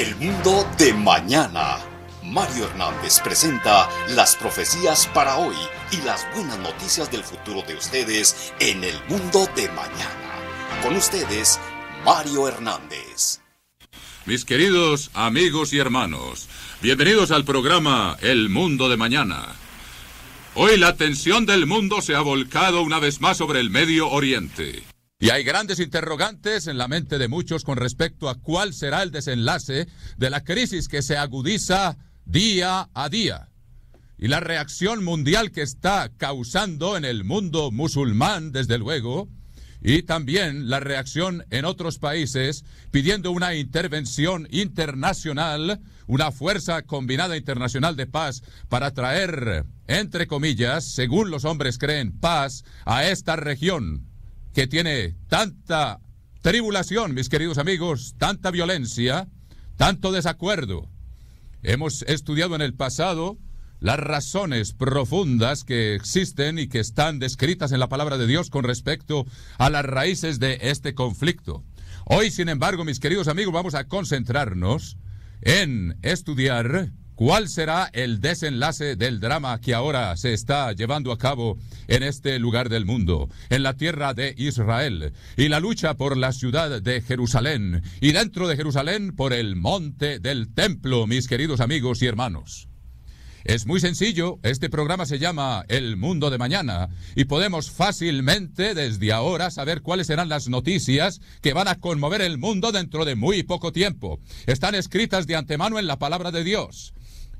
El mundo de mañana. Mario Hernández presenta las profecías para hoy y las buenas noticias del futuro de ustedes en el mundo de mañana. Con ustedes, Mario Hernández. Mis queridos amigos y hermanos, bienvenidos al programa El mundo de mañana. Hoy la atención del mundo se ha volcado una vez más sobre el Medio Oriente. Y hay grandes interrogantes en la mente de muchos con respecto a cuál será el desenlace de la crisis que se agudiza día a día y la reacción mundial que está causando en el mundo musulmán, desde luego, y también la reacción en otros países pidiendo una intervención internacional, una fuerza combinada internacional de paz para traer, entre comillas, según los hombres creen, paz a esta región que tiene tanta tribulación, mis queridos amigos, tanta violencia, tanto desacuerdo. Hemos estudiado en el pasado las razones profundas que existen y que están descritas en la palabra de Dios con respecto a las raíces de este conflicto. Hoy, sin embargo, mis queridos amigos, vamos a concentrarnos en estudiar ¿Cuál será el desenlace del drama que ahora se está llevando a cabo en este lugar del mundo, en la tierra de Israel, y la lucha por la ciudad de Jerusalén, y dentro de Jerusalén por el monte del templo, mis queridos amigos y hermanos? Es muy sencillo, este programa se llama El Mundo de Mañana y podemos fácilmente desde ahora saber cuáles serán las noticias que van a conmover el mundo dentro de muy poco tiempo. Están escritas de antemano en la palabra de Dios.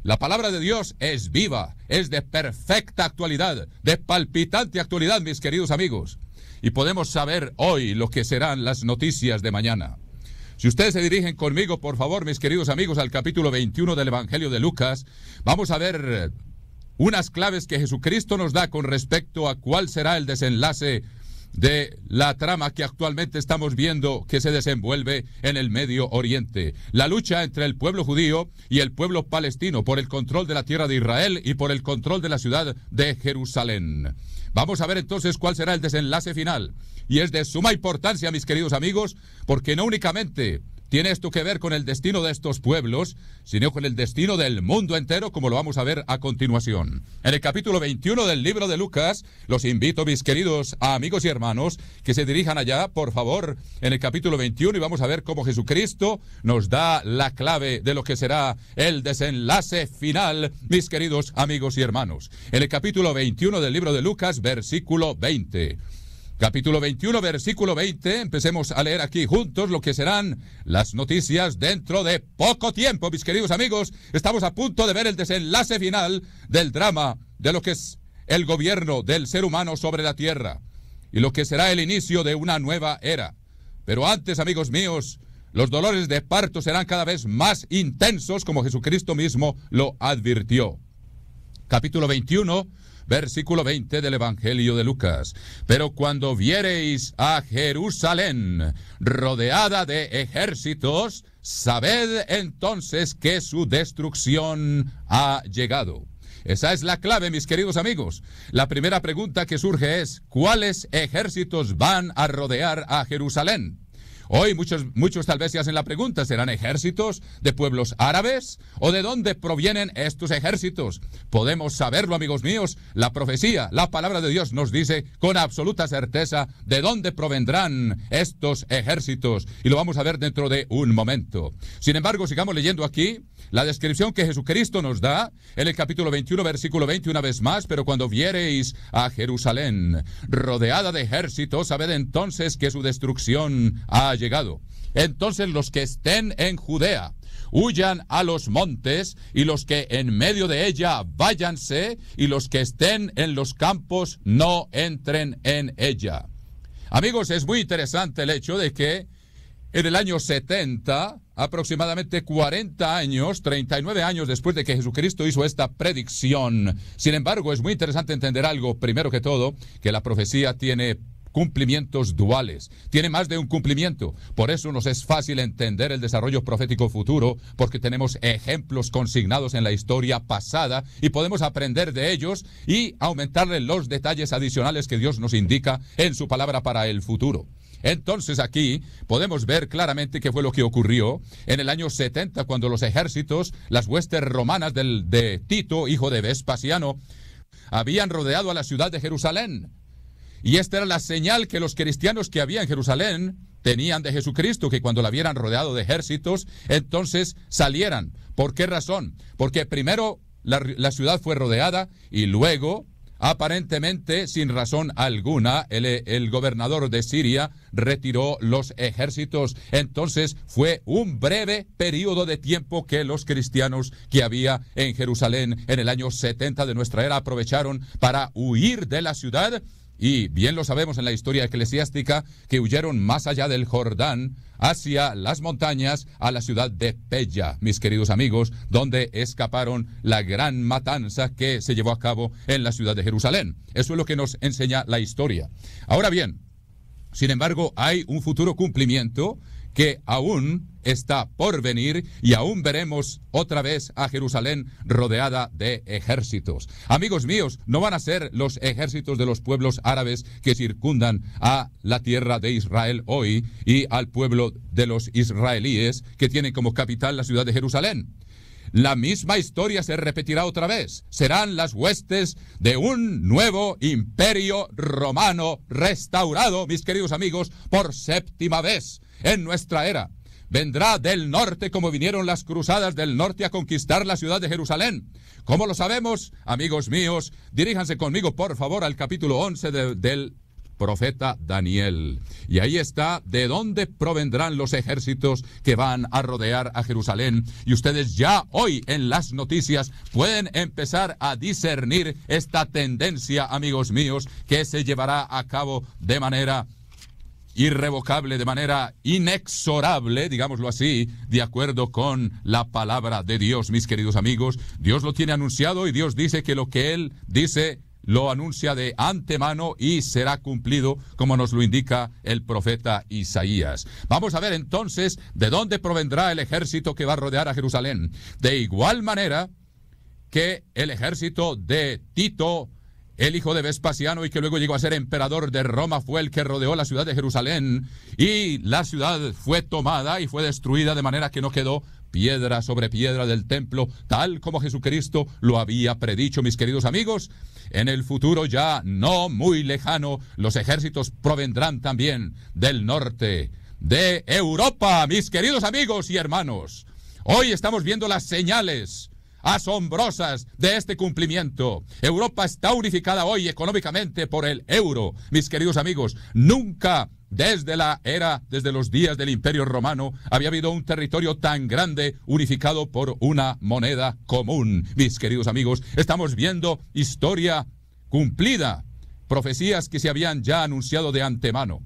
La palabra de Dios es viva, es de perfecta actualidad, de palpitante actualidad, mis queridos amigos. Y podemos saber hoy lo que serán las noticias de mañana. Si ustedes se dirigen conmigo, por favor, mis queridos amigos, al capítulo 21 del Evangelio de Lucas, vamos a ver unas claves que Jesucristo nos da con respecto a cuál será el desenlace de la trama que actualmente estamos viendo que se desenvuelve en el Medio Oriente. La lucha entre el pueblo judío y el pueblo palestino por el control de la tierra de Israel y por el control de la ciudad de Jerusalén. Vamos a ver entonces cuál será el desenlace final. Y es de suma importancia, mis queridos amigos, porque no únicamente tiene esto que ver con el destino de estos pueblos, sino con el destino del mundo entero, como lo vamos a ver a continuación? En el capítulo 21 del libro de Lucas, los invito, mis queridos amigos y hermanos, que se dirijan allá, por favor, en el capítulo 21 y vamos a ver cómo Jesucristo nos da la clave de lo que será el desenlace final, mis queridos amigos y hermanos. En el capítulo 21 del libro de Lucas, versículo 20 capítulo 21, versículo 20. Empecemos a leer aquí juntos lo que serán las noticias dentro de poco tiempo, mis queridos amigos. Estamos a punto de ver el desenlace final del drama de lo que es el gobierno del ser humano sobre la tierra y lo que será el inicio de una nueva era. Pero antes, amigos míos, los dolores de parto serán cada vez más intensos como Jesucristo mismo lo advirtió. Capítulo 21, versículo 20 del Evangelio de Lucas. Pero cuando viereis a Jerusalén rodeada de ejércitos, sabed entonces que su destrucción ha llegado. Esa es la clave, mis queridos amigos. La primera pregunta que surge es, ¿cuáles ejércitos van a rodear a Jerusalén? Hoy muchos, muchos tal vez se hacen la pregunta, ¿serán ejércitos de pueblos árabes? ¿O de dónde provienen estos ejércitos? Podemos saberlo, amigos míos. La profecía, la palabra de Dios nos dice con absoluta certeza de dónde provendrán estos ejércitos. Y lo vamos a ver dentro de un momento. Sin embargo, sigamos leyendo aquí. La descripción que Jesucristo nos da en el capítulo 21, versículo 20, una vez más, pero cuando viereis a Jerusalén rodeada de ejércitos, sabed entonces que su destrucción ha llegado. Entonces los que estén en Judea, huyan a los montes, y los que en medio de ella váyanse, y los que estén en los campos no entren en ella. Amigos, es muy interesante el hecho de que en el año 70, aproximadamente 40 años, 39 años después de que Jesucristo hizo esta predicción. Sin embargo, es muy interesante entender algo, primero que todo, que la profecía tiene cumplimientos duales. Tiene más de un cumplimiento. Por eso nos es fácil entender el desarrollo profético futuro, porque tenemos ejemplos consignados en la historia pasada y podemos aprender de ellos y aumentarle los detalles adicionales que Dios nos indica en su palabra para el futuro. Entonces aquí podemos ver claramente qué fue lo que ocurrió en el año 70 cuando los ejércitos, las huestes romanas del, de Tito, hijo de Vespasiano, habían rodeado a la ciudad de Jerusalén. Y esta era la señal que los cristianos que había en Jerusalén tenían de Jesucristo, que cuando la vieran rodeado de ejércitos, entonces salieran. ¿Por qué razón? Porque primero la, la ciudad fue rodeada y luego Aparentemente, sin razón alguna, el, gobernador de Siria retiró los ejércitos. Entonces fue un breve periodo de tiempo que los cristianos que había en Jerusalén en el año 70 de nuestra era aprovecharon para huir de la ciudad y bien lo sabemos en la historia eclesiástica, que huyeron más allá del Jordán, hacia las montañas, a la ciudad de Pella, mis queridos amigos, donde escaparon la gran matanza que se llevó a cabo en la ciudad de Jerusalén. Eso es lo que nos enseña la historia. Ahora bien, sin embargo, hay un futuro cumplimiento que aún está por venir y aún veremos otra vez a Jerusalén rodeada de ejércitos. Amigos míos, no van a ser los ejércitos de los pueblos árabes que circundan a la tierra de Israel hoy y al pueblo de los israelíes que tienen como capital la ciudad de Jerusalén. La misma historia se repetirá otra vez. Serán las huestes de un nuevo imperio romano restaurado, mis queridos amigos, por séptima vez en nuestra era. Vendrá del norte como vinieron las cruzadas del norte a conquistar la ciudad de Jerusalén. ¿Cómo lo sabemos? Amigos míos, diríjanse conmigo por favor al capítulo 11 del profeta Daniel. Y ahí está de dónde provendrán los ejércitos que van a rodear a Jerusalén. Y ustedes ya hoy en las noticias pueden empezar a discernir esta tendencia, amigos míos, que se llevará a cabo de manera irrevocable, de manera inexorable, digámoslo así, de acuerdo con la palabra de Dios, mis queridos amigos. Dios lo tiene anunciado y Dios dice que lo que Él dice lo anuncia de antemano y será cumplido como nos lo indica el profeta Isaías. Vamos a ver entonces de dónde provendrá el ejército que va a rodear a Jerusalén. De igual manera que el ejército de Tito el hijo de Vespasiano y que luego llegó a ser emperador de Roma, fue el que rodeó la ciudad de Jerusalén y la ciudad fue tomada y fue destruida de manera que no quedó piedra sobre piedra del templo, tal como Jesucristo lo había predicho, mis queridos amigos. En el futuro ya no muy lejano, los ejércitos provendrán también del norte de Europa, mis queridos amigos y hermanos. Hoy estamos viendo las señales asombrosas de este cumplimiento. Europa está unificada hoy económicamente por el euro. Mis queridos amigos, nunca desde la era, desde los días del Imperio Romano, había habido un territorio tan grande unificado por una moneda común. Mis queridos amigos, estamos viendo historia cumplida, profecías que se habían ya anunciado de antemano.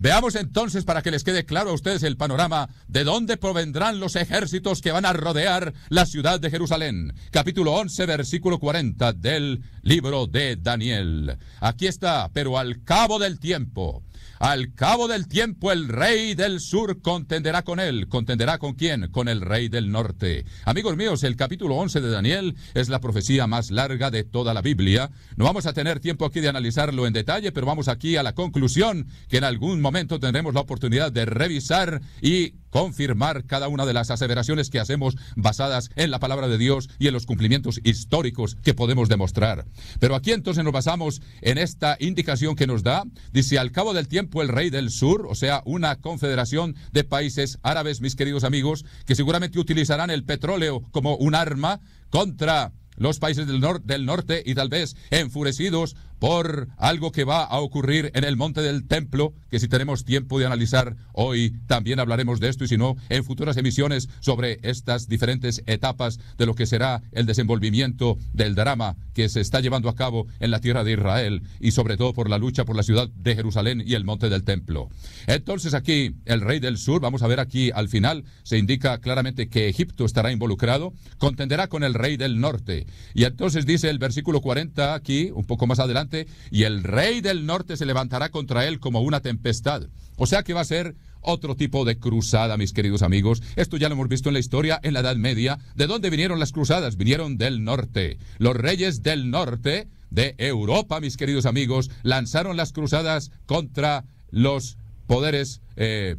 Veamos entonces para que les quede claro a ustedes el panorama de dónde provendrán los ejércitos que van a rodear la ciudad de Jerusalén. Capítulo 11, versículo 40 del libro de Daniel. Aquí está, pero al cabo del tiempo al cabo del tiempo el rey del sur contenderá con él. ¿Contenderá con quién? Con el rey del norte. Amigos míos, el capítulo 11 de Daniel es la profecía más larga de toda la Biblia. No vamos a tener tiempo aquí de analizarlo en detalle, pero vamos aquí a la conclusión que en algún momento tendremos la oportunidad de revisar y confirmar cada una de las aseveraciones que hacemos basadas en la palabra de Dios y en los cumplimientos históricos que podemos demostrar. Pero aquí entonces nos basamos en esta indicación que nos da. Dice, al cabo del tiempo el rey del sur, o sea, una confederación de países árabes, mis queridos amigos, que seguramente utilizarán el petróleo como un arma contra los países del, del norte y tal vez enfurecidos por algo que va a ocurrir en el Monte del Templo, que si tenemos tiempo de analizar hoy, también hablaremos de esto y si no, en futuras emisiones sobre estas diferentes etapas de lo que será el desenvolvimiento del drama que se está llevando a cabo en la tierra de Israel y sobre todo por la lucha por la ciudad de Jerusalén y el Monte del Templo. Entonces aquí, el rey del sur, vamos a ver aquí al final, se indica claramente que Egipto estará involucrado, contenderá con el rey del norte. Y entonces dice el versículo 40 aquí, un poco más adelante, y el rey del norte se levantará contra él como una tempestad. O sea que va a ser otro tipo de cruzada, mis queridos amigos. Esto ya lo hemos visto en la historia, en la Edad Media. ¿De dónde vinieron las cruzadas? Vinieron del norte. Los reyes del norte de Europa, mis queridos amigos, lanzaron las cruzadas contra los poderes eh,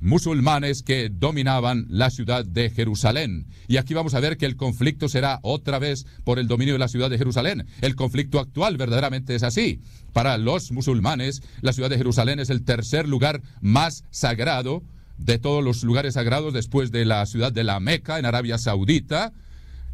musulmanes que dominaban la ciudad de Jerusalén. Y aquí vamos a ver que el conflicto será otra vez por el dominio de la ciudad de Jerusalén. El conflicto actual verdaderamente es así. Para los musulmanes, la ciudad de Jerusalén es el tercer lugar más sagrado de todos los lugares sagrados después de la ciudad de la Meca en Arabia Saudita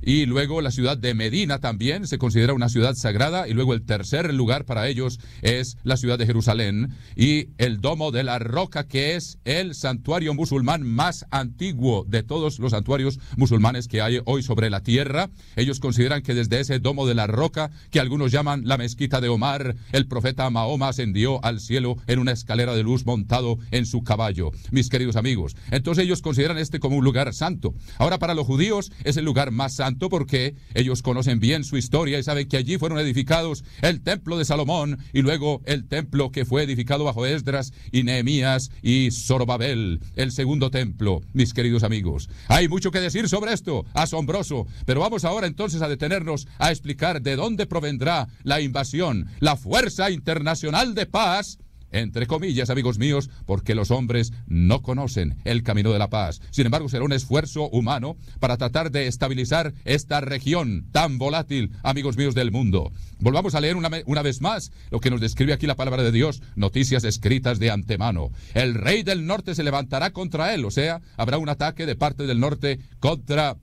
y luego la ciudad de Medina también se considera una ciudad sagrada y luego el tercer lugar para ellos es la ciudad de Jerusalén y el Domo de la Roca que es el santuario musulmán más antiguo de todos los santuarios musulmanes que hay hoy sobre la tierra. Ellos consideran que desde ese Domo de la Roca que algunos llaman la mezquita de Omar, el profeta Mahoma ascendió al cielo en una escalera de luz montado en su caballo. Mis queridos amigos, entonces ellos consideran este como un lugar santo. Ahora para los judíos es el lugar más santo porque ellos conocen bien su historia y saben que allí fueron edificados el templo de Salomón y luego el templo que fue edificado bajo Esdras y Nehemías y Zorobabel, el segundo templo, mis queridos amigos. Hay mucho que decir sobre esto, asombroso, pero vamos ahora entonces a detenernos a explicar de dónde provendrá la invasión, la fuerza internacional de paz entre comillas, amigos míos, porque los hombres no conocen el camino de la paz. Sin embargo, será un esfuerzo humano para tratar de estabilizar esta región tan volátil, amigos míos del mundo. Volvamos a leer una, vez más lo que nos describe aquí la palabra de Dios, noticias escritas de antemano. El rey del norte se levantará contra él, o sea, habrá un ataque de parte del norte contra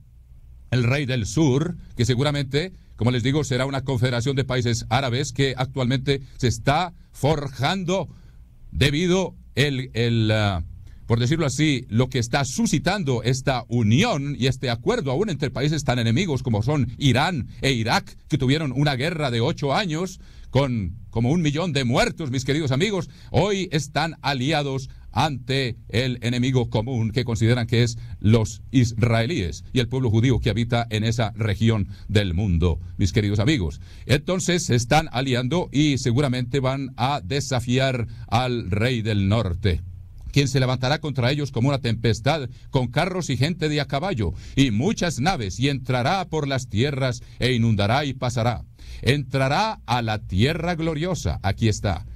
el rey del sur, que seguramente como les digo, será una confederación de países árabes que actualmente se está forjando debido el, el ah, por decirlo así, lo que está suscitando esta unión y este acuerdo aún entre países tan enemigos como son Irán e Irak, que tuvieron una guerra de ocho años con como un millón de muertos, mis queridos amigos, hoy están aliados ante el enemigo común que consideran que es los israelíes y el pueblo judío que habita en esa región del mundo, mis queridos amigos. Entonces se están aliando y seguramente van a desafiar al rey del norte quien se levantará contra ellos como una tempestad, con carros y gente de a caballo, y muchas naves, y entrará por las tierras, e inundará y pasará entrará a la tierra gloriosa. Aquí está.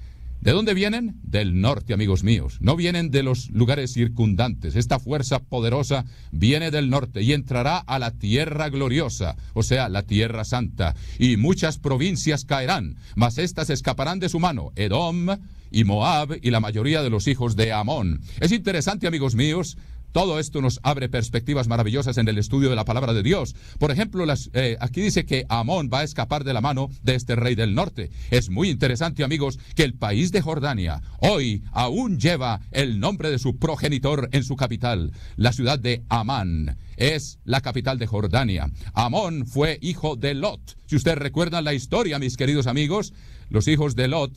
¿De dónde vienen? Del norte, amigos míos. No vienen de los lugares circundantes. Esta fuerza poderosa viene del norte y entrará a la tierra gloriosa, o sea, la tierra santa. Y muchas provincias caerán, mas éstas escaparán de su mano. Edom y Moab y la mayoría de los hijos de Amón. Es interesante, amigos míos, todo esto nos abre perspectivas maravillosas en el estudio de la palabra de Dios. Por ejemplo, eh, aquí dice que Amón va a escapar de la mano de este rey del norte. Es muy interesante, amigos, que el país de Jordania hoy aún lleva el nombre de su progenitor en su capital, la ciudad de Amán es la capital de Jordania. Amón fue hijo de Lot. Si ustedes recuerdan la historia, mis queridos amigos, los hijos de Lot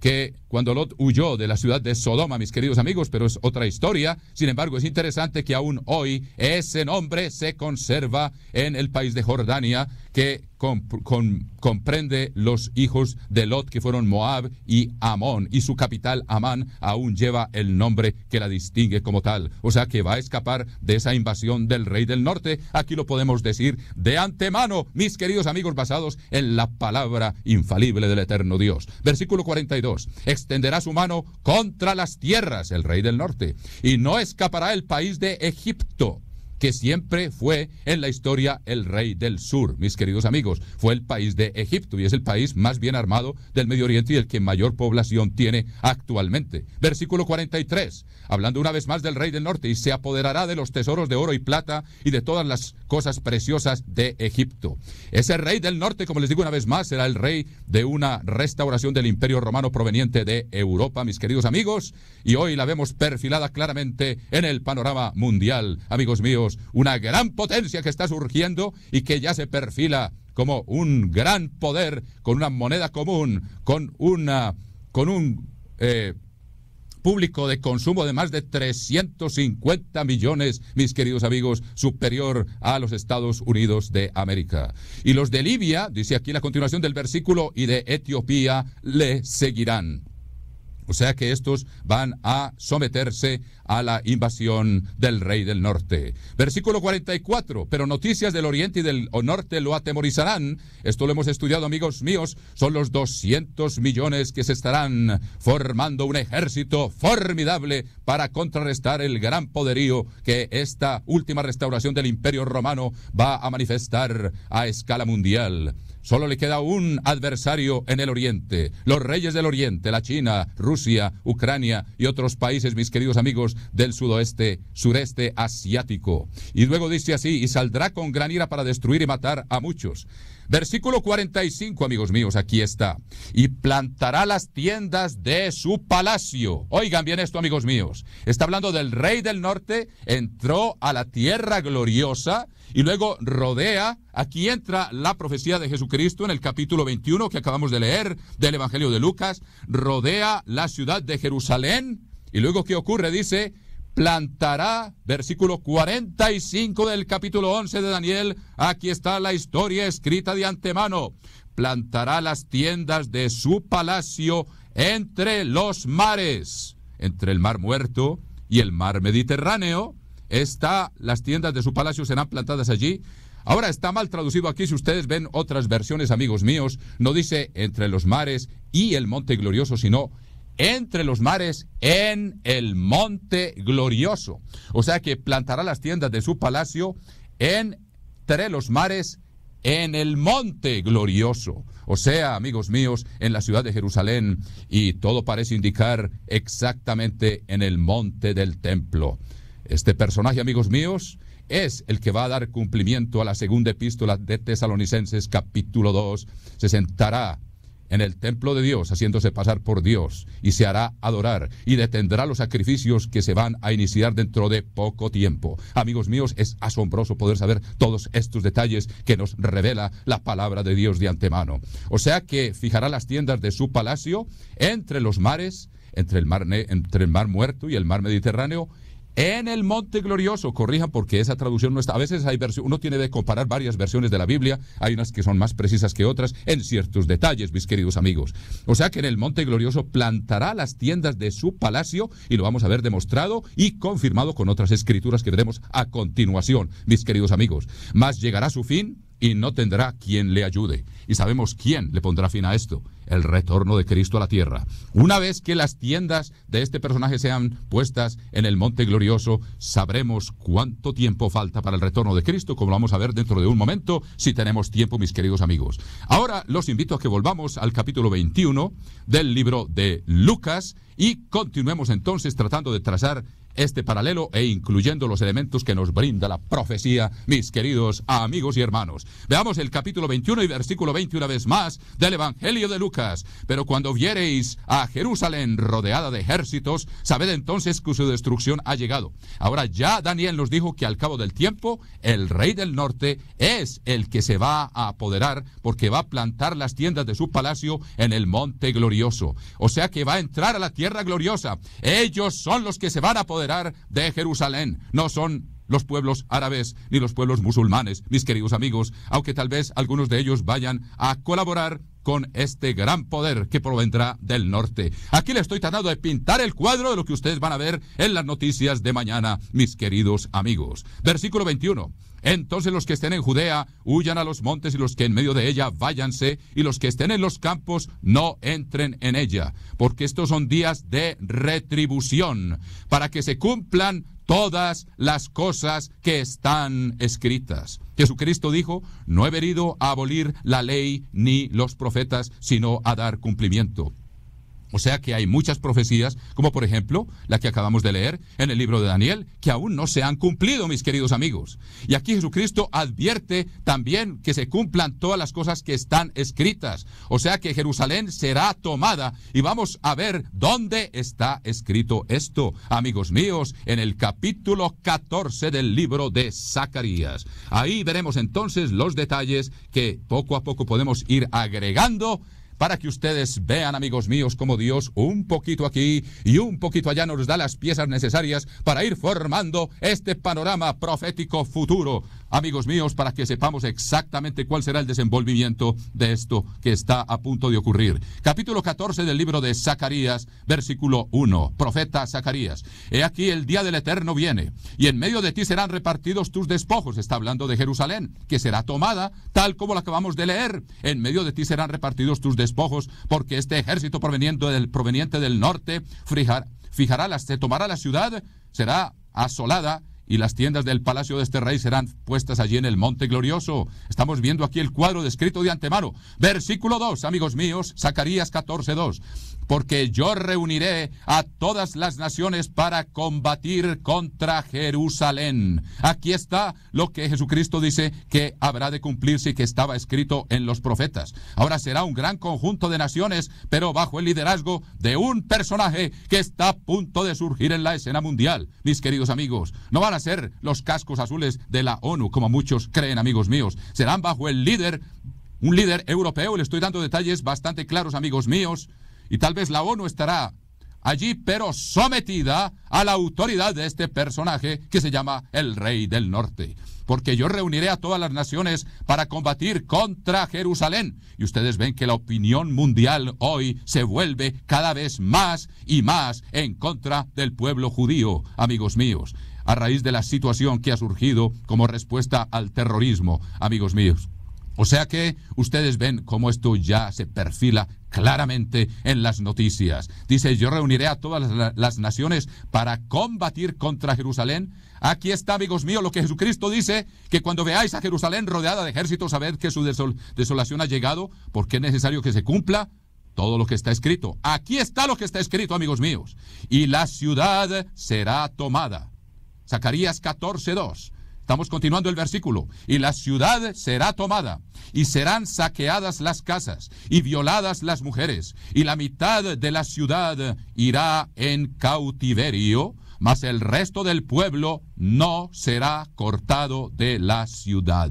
que cuando Lot huyó de la ciudad de Sodoma, mis queridos amigos, pero es otra historia. Sin embargo, es interesante que aún hoy ese nombre se conserva en el país de Jordania, que comprende los hijos de Lot que fueron Moab y Amón, y su capital Amán aún lleva el nombre que la distingue como tal. O sea que va a escapar de esa invasión del rey del norte. Aquí lo podemos decir de antemano, mis queridos amigos, basados en la palabra infalible del eterno Dios. Versículo 42. Extenderá su mano contra las tierras, el rey del norte, y no escapará el país de Egipto que siempre fue en la historia el rey del sur, mis queridos amigos. Fue el país de Egipto y es el país más bien armado del Medio Oriente y el que mayor población tiene actualmente. Versículo 43, hablando una vez más del rey del norte, y se apoderará de los tesoros de oro y plata y de todas las cosas preciosas de Egipto. Ese rey del norte, como les digo una vez más, será el rey de una restauración del imperio romano proveniente de Europa, mis queridos amigos, y hoy la vemos perfilada claramente en el panorama mundial, amigos míos una gran potencia que está surgiendo y que ya se perfila como un gran poder, con una moneda común, con, una, con un eh, público de consumo de más de 350 millones, mis queridos amigos, superior a los Estados Unidos de América. Y los de Libia, dice aquí la continuación del versículo, y de Etiopía le seguirán. O sea que estos van a someterse a la invasión del rey del norte. Versículo 44. Pero noticias del oriente y del norte lo atemorizarán. Esto lo hemos estudiado, amigos míos. Son los 200 millones que se estarán formando un ejército formidable para contrarrestar el gran poderío que esta última restauración del imperio romano va a manifestar a escala mundial. Solo le queda un adversario en el Oriente. Los reyes del Oriente, la China, Rusia, Ucrania y otros países, mis queridos amigos, del sudoeste, sureste asiático. Y luego dice así, y saldrá con gran ira para destruir y matar a muchos. Versículo 45, amigos míos, aquí está. Y plantará las tiendas de su palacio. Oigan bien esto, amigos míos. Está hablando del rey del norte, entró a la tierra gloriosa y luego rodea. Aquí entra la profecía de Jesucristo en el capítulo 21 que acabamos de leer del Evangelio de Lucas. Rodea la ciudad de Jerusalén. Y luego, ¿qué ocurre? Dice, plantará, versículo 45 del capítulo 11 de Daniel, aquí está la historia escrita de antemano, plantará las tiendas de su palacio entre los mares, entre el mar muerto y el mar Mediterráneo, está, las tiendas de su palacio serán plantadas allí. Ahora está mal traducido aquí, si ustedes ven otras versiones, amigos míos, no dice entre los mares y el monte glorioso, sino entre los mares en el monte glorioso. O sea que plantará las tiendas de su palacio entre los mares en el monte glorioso. O sea, amigos míos, en la ciudad de Jerusalén y todo parece indicar exactamente en el monte del templo. Este personaje, amigos míos, es el que va a dar cumplimiento a la segunda epístola de Tesalonicenses capítulo 2. Se sentará en el templo de Dios, haciéndose pasar por Dios, y se hará adorar, y detendrá los sacrificios que se van a iniciar dentro de poco tiempo. Amigos míos, es asombroso poder saber todos estos detalles que nos revela la palabra de Dios de antemano. O sea que fijará las tiendas de su palacio entre los mares, entre el mar, entre el mar muerto y el mar Mediterráneo, en el monte glorioso. Corrijan porque esa traducción no está. A veces hay uno tiene de comparar varias versiones de la Biblia, hay unas que son más precisas que otras en ciertos detalles, mis queridos amigos. O sea que en el monte glorioso plantará las tiendas de su palacio y lo vamos a ver demostrado y confirmado con otras escrituras que veremos a continuación, mis queridos amigos. Más llegará su fin y no tendrá quien le ayude. Y sabemos quién le pondrá fin a esto, el retorno de Cristo a la tierra. Una vez que las tiendas de este personaje sean puestas en el monte glorioso, sabremos cuánto tiempo falta para el retorno de Cristo, como lo vamos a ver dentro de un momento, si tenemos tiempo, mis queridos amigos. Ahora los invito a que volvamos al capítulo 21 del libro de Lucas y continuemos entonces tratando de trazar este paralelo e incluyendo los elementos que nos brinda la profecía, mis queridos amigos y hermanos. Veamos el capítulo 21 y versículo 20 una vez más del Evangelio de Lucas. Pero cuando viereis a Jerusalén rodeada de ejércitos, sabed entonces que su destrucción ha llegado. Ahora ya Daniel nos dijo que al cabo del tiempo el rey del norte es el que se va a apoderar porque va a plantar las tiendas de su palacio en el monte glorioso. O sea que va a entrar a la tierra gloriosa. Ellos son los que se van a apoderar de Jerusalén. No son los pueblos árabes ni los pueblos musulmanes, mis queridos amigos, aunque tal vez algunos de ellos vayan a colaborar con este gran poder que provendrá del norte. Aquí le estoy tratando de pintar el cuadro de lo que ustedes van a ver en las noticias de mañana, mis queridos amigos. Versículo 21. Entonces los que estén en Judea huyan a los montes y los que en medio de ella váyanse y los que estén en los campos no entren en ella, porque estos son días de retribución, para que se cumplan todas las cosas que están escritas. Jesucristo dijo, no he venido a abolir la ley ni los profetas, sino a dar cumplimiento. O sea que hay muchas profecías, como por ejemplo la que acabamos de leer en el libro de Daniel, que aún no se han cumplido, mis queridos amigos. Y aquí Jesucristo advierte también que se cumplan todas las cosas que están escritas. O sea que Jerusalén será tomada y vamos a ver dónde está escrito esto, amigos míos, en el capítulo 14 del libro de Zacarías. Ahí veremos entonces los detalles que poco a poco podemos ir agregando para que ustedes vean, amigos míos, como Dios un poquito aquí y un poquito allá nos da las piezas necesarias para ir formando este panorama profético futuro, amigos míos, para que sepamos exactamente cuál será el desenvolvimiento de esto que está a punto de ocurrir. Capítulo 14 del libro de Zacarías, versículo 1. Profeta Zacarías, he aquí el día del eterno viene, y en medio de ti serán repartidos tus despojos. Está hablando de Jerusalén, que será tomada, tal como la acabamos de leer. En medio de ti serán repartidos tus despojos despojos, porque este ejército proveniente del, proveniente del norte fijará las, se tomará la ciudad, será asolada y las tiendas del palacio de este rey serán puestas allí en el monte glorioso. Estamos viendo aquí el cuadro descrito de antemano. Versículo 2, amigos míos, Zacarías 14, 2. Porque yo reuniré a todas las naciones para combatir contra Jerusalén. Aquí está lo que Jesucristo dice que habrá de cumplirse y que estaba escrito en los profetas. Ahora será un gran conjunto de naciones, pero bajo el liderazgo de un personaje que está a punto de surgir en la escena mundial. Mis queridos amigos, no van ser los cascos azules de la ONU, como muchos creen, amigos míos. Serán bajo el líder, un líder europeo. Le estoy dando detalles bastante claros, amigos míos. Y tal vez la ONU estará allí, pero sometida a la autoridad de este personaje que se llama el Rey del Norte. Porque yo reuniré a todas las naciones para combatir contra Jerusalén. Y ustedes ven que la opinión mundial hoy se vuelve cada vez más y más en contra del pueblo judío, amigos míos a raíz de la situación que ha surgido como respuesta al terrorismo, amigos míos. O sea que ustedes ven cómo esto ya se perfila claramente en las noticias. Dice, yo reuniré a todas las, naciones para combatir contra Jerusalén. Aquí está, amigos míos, lo que Jesucristo dice, que cuando veáis a Jerusalén rodeada de ejércitos, sabed que su desolación ha llegado, porque es necesario que se cumpla todo lo que está escrito. Aquí está lo que está escrito, amigos míos. Y la ciudad será tomada Zacarías 14.2. Estamos continuando el versículo. Y la ciudad será tomada, y serán saqueadas las casas, y violadas las mujeres, y la mitad de la ciudad irá en cautiverio, mas el resto del pueblo no será cortado de la ciudad.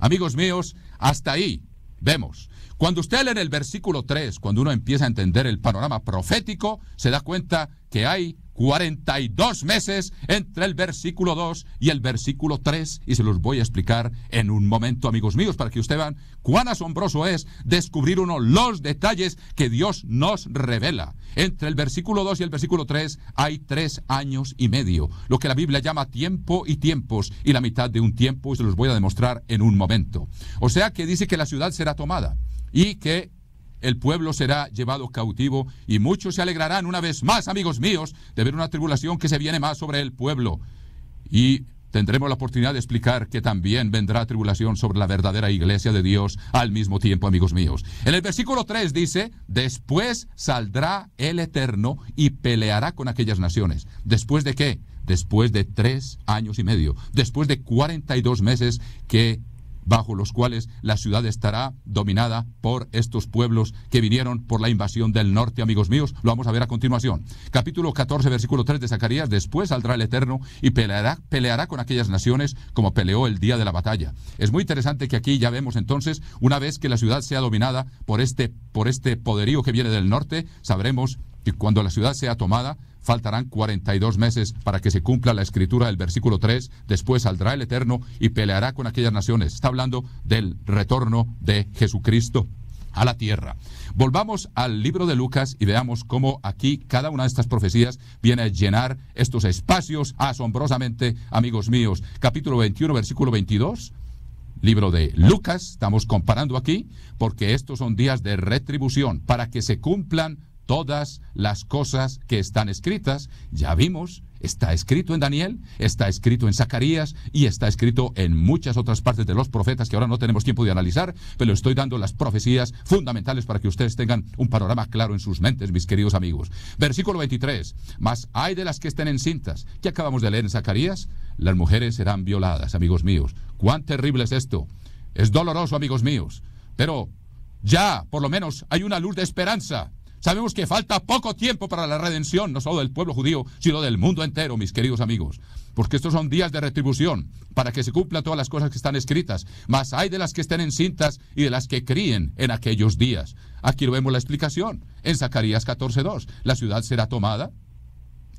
Amigos míos, hasta ahí vemos. Cuando usted lee el versículo 3, cuando uno empieza a entender el panorama profético, se da cuenta que hay 42 meses entre el versículo 2 y el versículo 3 y se los voy a explicar en un momento, amigos míos, para que ustedes vean cuán asombroso es descubrir uno los detalles que Dios nos revela. Entre el versículo 2 y el versículo 3 hay tres años y medio, lo que la Biblia llama tiempo y tiempos y la mitad de un tiempo y se los voy a demostrar en un momento. O sea que dice que la ciudad será tomada y que el pueblo será llevado cautivo y muchos se alegrarán una vez más, amigos míos, de ver una tribulación que se viene más sobre el pueblo. Y tendremos la oportunidad de explicar que también vendrá tribulación sobre la verdadera iglesia de Dios al mismo tiempo, amigos míos. En el versículo 3 dice, después saldrá el Eterno y peleará con aquellas naciones. ¿Después de qué? Después de tres años y medio, después de 42 meses que bajo los cuales la ciudad estará dominada por estos pueblos que vinieron por la invasión del norte, amigos míos. Lo vamos a ver a continuación. Capítulo 14, versículo 3 de Zacarías. Después saldrá el Eterno y peleará, con aquellas naciones como peleó el día de la batalla. Es muy interesante que aquí ya vemos entonces, una vez que la ciudad sea dominada por este, por este poderío que viene del norte, sabremos que cuando la ciudad sea tomada, faltarán 42 meses para que se cumpla la escritura del versículo 3, después saldrá el Eterno y peleará con aquellas naciones. Está hablando del retorno de Jesucristo a la tierra. Volvamos al libro de Lucas y veamos cómo aquí cada una de estas profecías viene a llenar estos espacios asombrosamente, amigos míos. Capítulo 21, versículo 22 libro de Lucas, estamos comparando aquí, porque estos son días de retribución, para que se cumplan todas las cosas que están escritas. Ya vimos, está escrito en Daniel, está escrito en Zacarías y está escrito en muchas otras partes de los profetas que ahora no tenemos tiempo de analizar, pero estoy dando las profecías fundamentales para que ustedes tengan un panorama claro en sus mentes, mis queridos amigos. Versículo 23. Mas hay de las que estén encintas. que acabamos de leer en Zacarías? Las mujeres serán violadas, amigos míos. ¿Cuán terrible es esto? Es doloroso, amigos míos. Pero ya, por lo menos, hay una luz de esperanza. Sabemos que falta poco tiempo para la redención, no solo del pueblo judío, sino del mundo entero, mis queridos amigos. Porque estos son días de retribución, para que se cumplan todas las cosas que están escritas. Mas hay de las que estén encintas y de las que críen en aquellos días. Aquí lo vemos la explicación. En Zacarías 14.2, la ciudad será tomada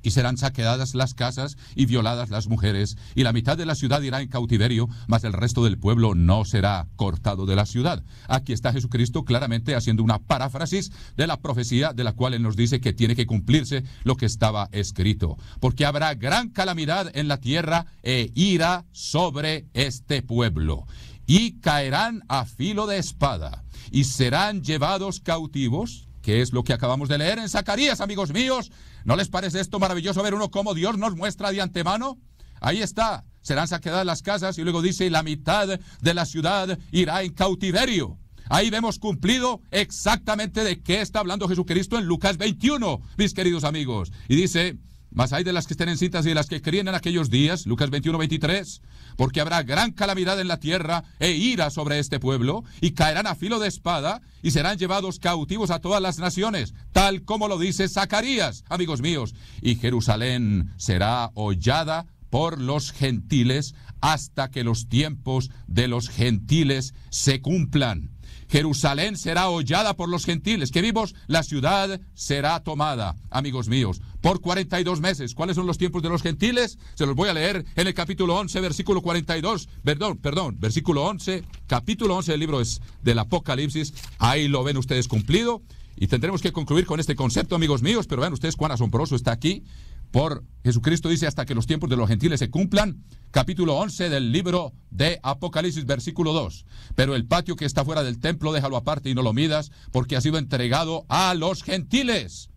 y serán saqueadas las casas y violadas las mujeres, y la mitad de la ciudad irá en cautiverio, mas el resto del pueblo no será cortado de la ciudad. Aquí está Jesucristo claramente haciendo una paráfrasis de la profecía de la cual él nos dice que tiene que cumplirse lo que estaba escrito, porque habrá gran calamidad en la tierra e ira sobre este pueblo, y caerán a filo de espada, y serán llevados cautivos que es lo que acabamos de leer en Zacarías, amigos míos, ¿No les parece esto maravilloso ver uno cómo Dios nos muestra de antemano? Ahí está, serán saqueadas las casas y luego dice, la mitad de la ciudad irá en cautiverio. Ahí vemos cumplido exactamente de qué está hablando Jesucristo en Lucas 21, mis queridos amigos. Y dice, mas hay de las que estén en citas y de las que creen en aquellos días, Lucas 21, 23, porque habrá gran calamidad en la tierra e ira sobre este pueblo, y caerán a filo de espada, y serán llevados cautivos a todas las naciones, tal como lo dice Zacarías, amigos míos, y Jerusalén será hollada por los gentiles hasta que los tiempos de los gentiles se cumplan. Jerusalén será hollada por los gentiles. Que vivos la ciudad será tomada, amigos míos, por 42 meses. ¿Cuáles son los tiempos de los gentiles? Se los voy a leer en el capítulo 11, versículo 42. Perdón, perdón, versículo 11, capítulo 11 del libro es del Apocalipsis. Ahí lo ven ustedes cumplido. Y tendremos que concluir con este concepto, amigos míos, pero vean ustedes cuán asombroso está aquí por Jesucristo dice hasta que los tiempos de los gentiles se cumplan, capítulo 11 del libro de Apocalipsis, versículo 2. Pero el patio que está fuera del templo déjalo aparte y no lo midas, porque ha sido entregado a los gentiles.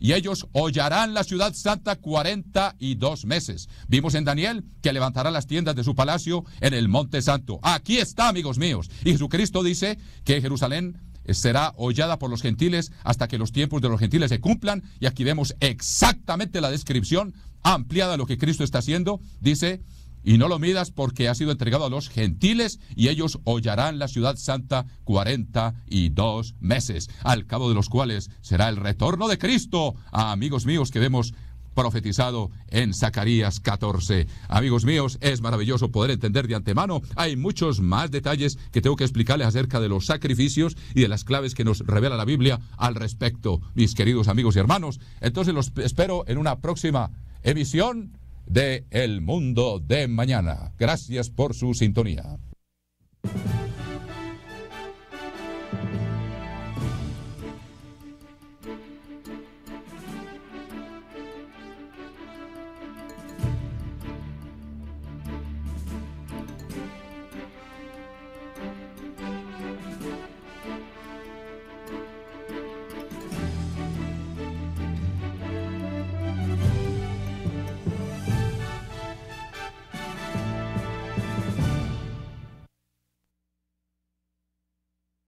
Y ellos hollarán la ciudad santa 42 meses. Vimos en Daniel que levantará las tiendas de su palacio en el monte santo. Aquí está, amigos míos. Y Jesucristo dice que Jerusalén será hollada por los gentiles hasta que los tiempos de los gentiles se cumplan. Y aquí vemos exactamente la descripción ampliada de lo que Cristo está haciendo. Dice, y no lo midas porque ha sido entregado a los gentiles y ellos hollarán la ciudad santa cuarenta y dos meses, al cabo de los cuales será el retorno de Cristo. amigos míos que vemos profetizado en Zacarías 14. Amigos míos, es maravilloso poder entender de antemano. Hay muchos más detalles que tengo que explicarles acerca de los sacrificios y de las claves que nos revela la Biblia al respecto, mis queridos amigos y hermanos. Entonces los espero en una próxima emisión de El Mundo de Mañana. Gracias por su sintonía.